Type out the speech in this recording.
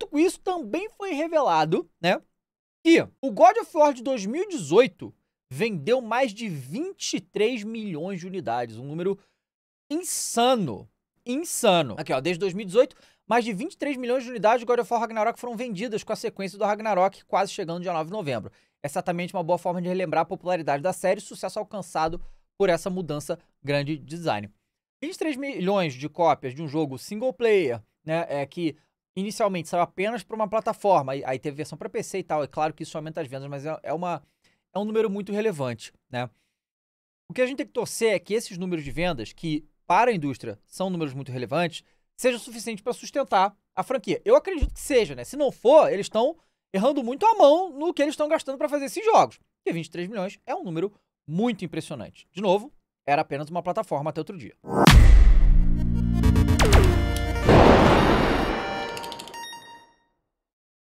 Junto com isso, também foi revelado, né? Que o God of War de 2018 vendeu mais de 23 milhões de unidades. Um número insano. Insano. Aqui, ó, desde 2018, mais de 23 milhões de unidades de God of War Ragnarok foram vendidas com a sequência do Ragnarok quase chegando dia 9 de novembro. É certamente uma boa forma de relembrar a popularidade da série e o sucesso alcançado por essa mudança grande de design. 23 milhões de cópias de um jogo single player, né, é, que inicialmente saiu apenas para uma plataforma, aí, aí teve versão para PC e tal. É claro que isso aumenta as vendas, mas é, é, uma, é um número muito relevante, né? O que a gente tem que torcer é que esses números de vendas, que para a indústria são números muito relevantes, sejam suficientes para sustentar a franquia. Eu acredito que seja, né? Se não for, eles estão errando muito a mão no que eles estão gastando para fazer esses jogos. E 23 milhões é um número muito impressionante. De novo, era apenas uma plataforma até outro dia.